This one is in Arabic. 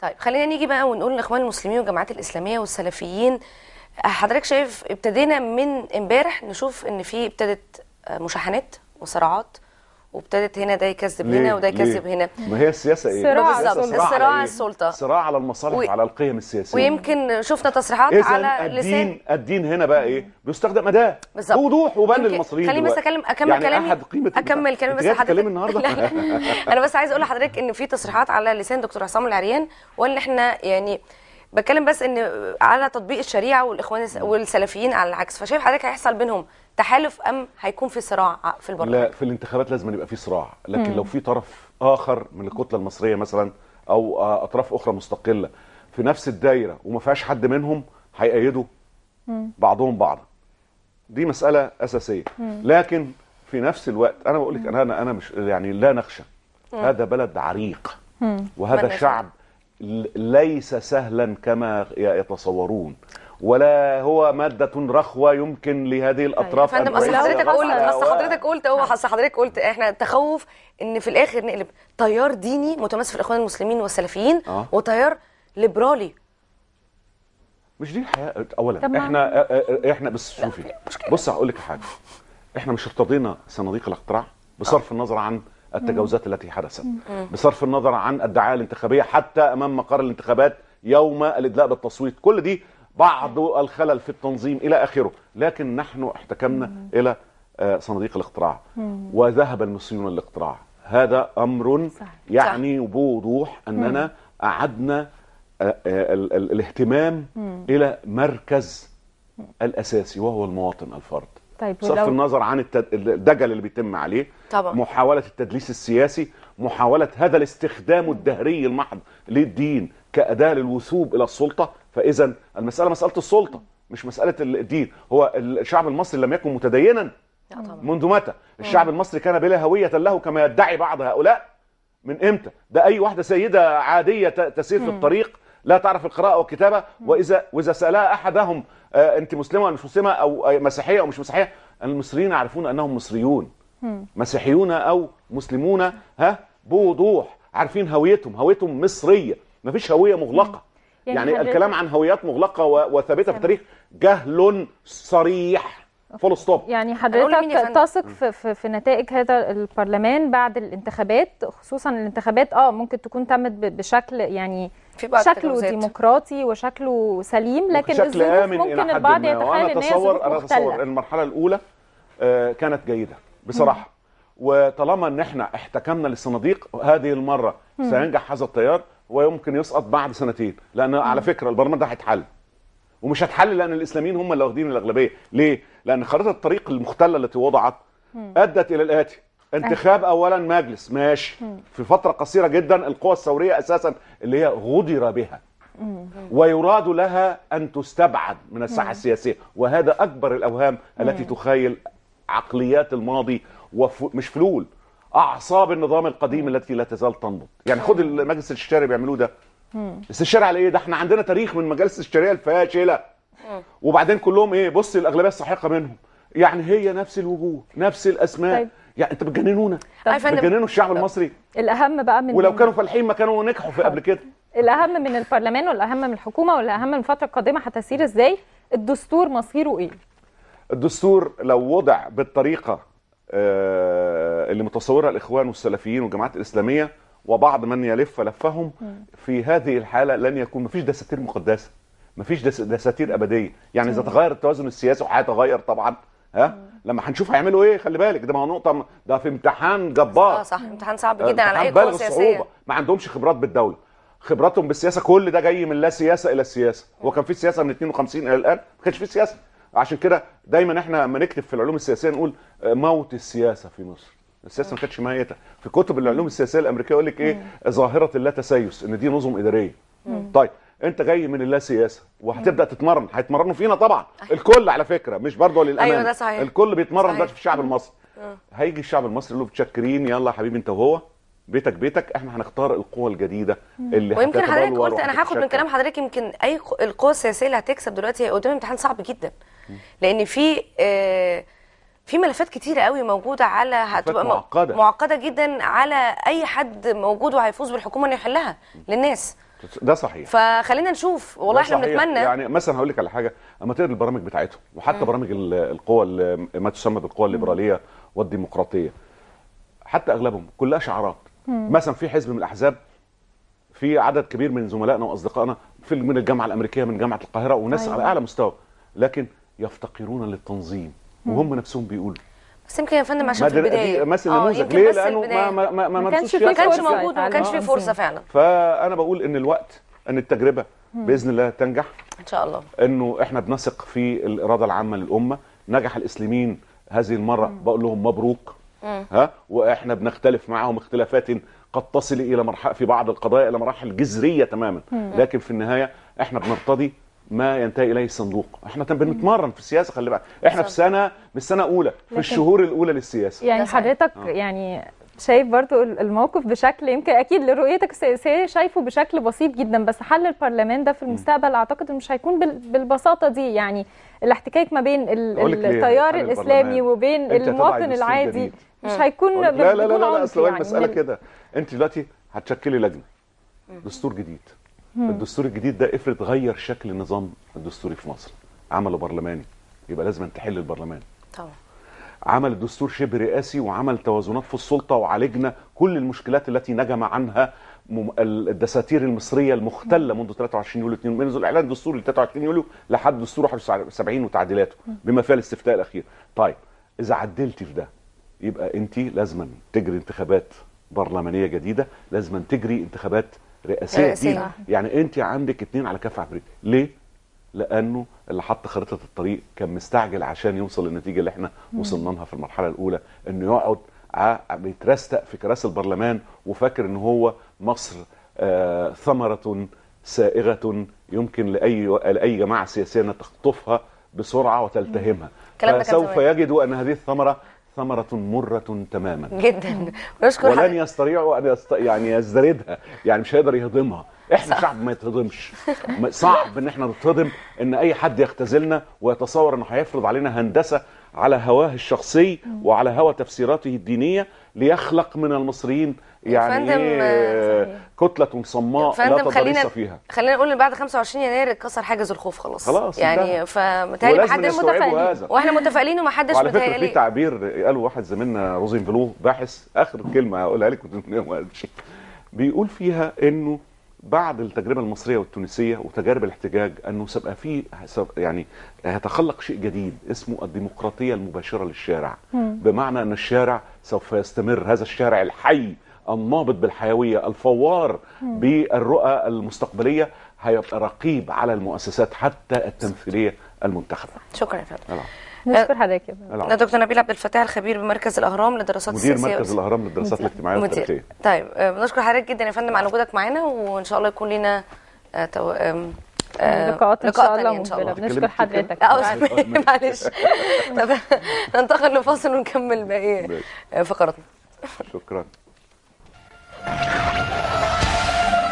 طيب خلينا نيجي بقى ونقول الاخوان المسلمين والجماعات الإسلامية والسلفيين آه، حضرتك شايف ابتدينا من امبارح نشوف إن في ابتدت آه، مشاحنات وصراعات وابتدت هنا ده يكذب هنا وده يكذب هنا ما هي السياسه ايه صراع الصراع على إيه؟ السلطه صراع على المصالح وعلى القيم السياسيه ويمكن شفنا تصريحات على الدين لسان الدين هنا بقى ايه بيستخدم اداه بوضوح وبان للمصريين خليني بس اكلم اكمل يعني كلامي احد قيمه اكمل كلامي بس حضرتك النهارده انا بس عايز اقول لحضرتك ان في تصريحات على لسان دكتور عصام العريان وان احنا يعني بتكلم بس ان على تطبيق الشريعه والاخوان والسلفيين على العكس فشايف حضرتك هيحصل بينهم تحالف ام هيكون في صراع في البرلمان؟ لا في الانتخابات لازم يبقى في صراع، لكن مم. لو في طرف اخر من الكتله المصريه مثلا او اطراف اخرى مستقله في نفس الدايره وما فيهاش حد منهم هيأيدوا بعضهم بعضا. دي مساله اساسيه، مم. لكن في نفس الوقت انا بقول لك انا انا مش يعني لا نخشى مم. هذا بلد عريق وهذا شعب ليس سهلا كما يتصورون ولا هو ماده رخوه يمكن لهذه طيب، الاطراف ان اصل حضرتك قلت اصل حضرتك قلت هو اصل حضرتك قلت احنا تخوف ان في الاخر نقلب تيار ديني متمثل في الاخوان المسلمين والسلفيين آه. وتيار ليبرالي مش دي الحقيقه اولا احنا احنا بس شوفي بص هقول لك حاجه احنا مش ارتضينا صناديق الاقتراع بصرف آه. النظر عن التجاوزات التي حدثت بصرف النظر عن الدعايه الانتخابيه حتى امام مقر الانتخابات يوم الادلاء بالتصويت كل دي بعض الخلل في التنظيم إلى آخره لكن نحن احتكمنا إلى آه، صناديق الاقتراع وذهب المصريون للاقتراع هذا أمر يعني بوضوح أننا أعدنا آه، آه، الاهتمام إلى مركز الأساسي وهو المواطن الفرد طيب بصرف ولو... النظر عن الدجل اللي بيتم عليه طبعا. محاولة التدليس السياسي محاولة هذا الاستخدام الدهري المحض للدين كأداة للوثوب إلى السلطة فاذا المساله مساله السلطه مش مساله الدين هو الشعب المصري لم يكن متدينا منذ متى الشعب المصري كان بلا هويه له كما يدعي بعض هؤلاء من امتى ده اي واحده سيده عاديه تسير في الطريق لا تعرف القراءه والكتابه واذا واذا سالها احدهم آه، انت مسلمه ولا مش مسلمه او آه، مسيحيه او مش مسيحيه المصريين يعرفون انهم مصريون مسيحيون او مسلمون ها بوضوح عارفين هويتهم هويتهم مصريه مفيش هويه مغلقه يعني, يعني الكلام عن هويات مغلقه وثابته في التاريخ جهل صريح فول ستوب يعني حضرتك تثق في, في, في نتائج هذا البرلمان بعد الانتخابات خصوصا الانتخابات اه ممكن تكون تمت بشكل يعني في بعض شكله الوزات. ديمقراطي وشكله سليم لكن شكل آمن ممكن البعض يتخيل ان اتصور انا اتصور المرحله الاولى آه، كانت جيده بصراحه مم. وطالما ان احنا احتكمنا للصناديق هذه المره مم. سينجح هذا التيار هو يمكن يسقط بعد سنتين لان على فكره البرلمان ده هيتحل ومش هتحل لان الاسلاميين هم اللي واخدين الاغلبيه ليه لان خريطه الطريق المختله التي وضعت ادت الى الاتي انتخاب اولا مجلس ماشي في فتره قصيره جدا القوى الثوريه اساسا اللي هي غدر بها ويراد لها ان تستبعد من الساحه السياسيه وهذا اكبر الاوهام التي تخيل عقليات الماضي ومش فلول اعصاب النظام القديم التي لا تزال تنبض يعني خد المجلس الاستشاري بيعملوه ده استشاري على ايه ده احنا عندنا تاريخ من مجالس الاستشاريه الفاشله وبعدين كلهم ايه بص الاغلبيه الساحقه منهم يعني هي نفس الوجوه نفس الاسماء طيب. يعني انت بتجننونا طيب. بتجننوا الشعب المصري الاهم بقى من ولو كانوا فالحين ما كانوا نجحوا في قبل آه. كده الاهم من البرلمان والاهم من الحكومه والاهم من الفتره القادمه هتسير ازاي الدستور مصيره ايه الدستور لو وضع بالطريقه آه، اللي متصورها الاخوان والسلفيين والجماعات الاسلاميه وبعض من يلف لفهم في هذه الحاله لن يكون مفيش دساتير مقدسه مفيش دساتير ابديه يعني اذا تغير التوازن السياسي وهيتغير طبعا ها لما هنشوف هيعملوا ايه خلي بالك ده ما هو نقطه ده في امتحان جبار اه صح امتحان صعب آه، جدا على اي قوه سياسيه ما عندهمش خبرات بالدوله خبراتهم بالسياسه كل ده جاي من لا سياسه الى السياسه هو كان في سياسه من 52 الى الان ما كانش في سياسه عشان كده دايما احنا لما نكتب في العلوم السياسيه نقول آه، موت السياسه في مصر السياسه ما كانتش ميته في كتب العلوم السياسيه الامريكيه يقول لك ايه ظاهره اللا تسيس ان دي نظم اداريه طيب انت جاي من اللا سياسه وهتبدا تتمرن هيتمرنوا فينا طبعا أيوة. الكل على فكره مش برضه للامانه أيوة ده صحيح. الكل بيتمرن دلوقتي في الشعب المصري هيجي الشعب المصري يقول له متشكرين يلا يا حبيبي انت وهو بيتك بيتك احنا هنختار القوى الجديده اللي ويمكن حضرتك قلت انا هاخد من كلام حضرتك يمكن اي القوى السياسيه اللي هتكسب دلوقتي هي قدام امتحان صعب جدا لان في آه، في ملفات كتيرة قوي موجودة على هتبقى معقدة معقدة جدا على أي حد موجود وهيفوز بالحكومة إنه يحلها للناس ده صحيح فخلينا نشوف والله احنا بنتمنى يعني مثلا هقول لك على حاجه اما تقرا البرامج بتاعتهم وحتى م. برامج القوى ما تسمى بالقوى الليبراليه والديمقراطيه حتى اغلبهم كلها شعارات مثلا في حزب من الاحزاب في عدد كبير من زملائنا واصدقائنا في من الجامعه الامريكيه من جامعه القاهره وناس أيوة. على اعلى مستوى لكن يفتقرون للتنظيم وهم نفسهم بيقولوا بس يمكن يا فندم عشان في البدايه مثل آه، نموذج ليه لانه ما ما ما ما كانش ما كانش موجود وما كانش في فرصه فعلا فانا بقول ان الوقت ان التجربه باذن الله تنجح ان شاء الله انه احنا بنثق في الاراده العامه للامه نجح الاسلاميين هذه المره بقول لهم مبروك ها واحنا بنختلف معاهم اختلافات قد تصل الى مرحله في بعض القضايا الى مراحل جذريه تماما لكن في النهايه احنا بنرتضي ما ينتهي اليه الصندوق احنا بنتمرن في السياسه خلي بالك احنا في سنه من السنه اولى في الشهور الاولى للسياسه يعني حضرتك آه. يعني شايف برضو الموقف بشكل يمكن اكيد لرؤيتك السياسيه شايفه بشكل بسيط جدا بس حل البرلمان ده في المستقبل اعتقد مش هيكون بالبساطه دي يعني الاحتكاك ما بين التيار الاسلامي وبين المواطن العادي مش هيكون لا لا لا, لا, لا, لا لا, لا, لا, لا يعني المساله كده انت دلوقتي هتشكلي لجنه دستور جديد الدستور الجديد ده افرض غير شكل النظام الدستوري في مصر عمله برلماني يبقى لازم تحل البرلمان طبعا عمل الدستور شبه رئاسي وعمل توازنات في السلطه وعالجنا كل المشكلات التي نجم عنها الدساتير المصريه المختله منذ 23 يوليو 2 منذ الاعلان الدستوري 23 يوليو لحد دستور 71 وتعديلاته بما فيها الاستفتاء الاخير طيب اذا عدلتي في ده يبقى انت لازما تجري انتخابات برلمانيه جديده لازما تجري انتخابات رئاسيه, رئاسية. دي يعني انت عندك اتنين على كف عفريت ليه لانه اللي حط خريطه الطريق كان مستعجل عشان يوصل للنتيجه اللي احنا وصلنا لها في المرحله الاولى انه يقعد بيترستق في كراسي البرلمان وفاكر ان هو مصر آه، ثمره سائغه يمكن لاي لاي جماعه سياسيه تخطفها بسرعه وتلتهمها فسوف يجد ان هذه الثمره ثمرة مرة تماما جدا ويشكر ولن يستطيعوا أن يست... يعني يزدردها يعني مش هيقدر يهضمها احنا صح. شعب ما يتهضمش صعب ان احنا نتهضم ان اي حد يختزلنا ويتصور انه هيفرض علينا هندسه على هواه الشخصي وعلى هوى تفسيراته الدينيه ليخلق من المصريين يعني ايه آه، كتله صماء لا خلينا فيها خلينا نقول ان بعد 25 يناير اتكسر حاجز الخوف خلاص خلاص يعني فمتهيألي محدش متفائلين واحنا متفائلين ومحدش متهيألي وعلى فكره في تعبير قاله واحد زميلنا روزين بلو باحث اخر كلمه هقولها لك بيقول فيها انه بعد التجربه المصريه والتونسيه وتجارب الاحتجاج انه سبقى في يعني هيتخلق شيء جديد اسمه الديمقراطيه المباشره للشارع م. بمعنى ان الشارع سوف يستمر هذا الشارع الحي النابض بالحيويه الفوار م. بالرؤى المستقبليه هيبقى رقيب على المؤسسات حتى التمثيليه المنتخبه شكرا يا فندم نعم. أه، نشكر حضرتك يا دكتور نبيل عبد الفتاح الخبير بمركز الاهرام للدراسات السياسيه مدير مركز الاهرام للدراسات الاجتماعيه والتاريخيه طيب أه، بنشكر حضرتك جدا يا فندم على وجودك معانا وان شاء الله يكون لنا أه، تو... لقاءات ان شاء الله مقبله بنشكر حضرتك معلش طب ننتقل لفاصل ونكمل باقي فقراتنا شكرا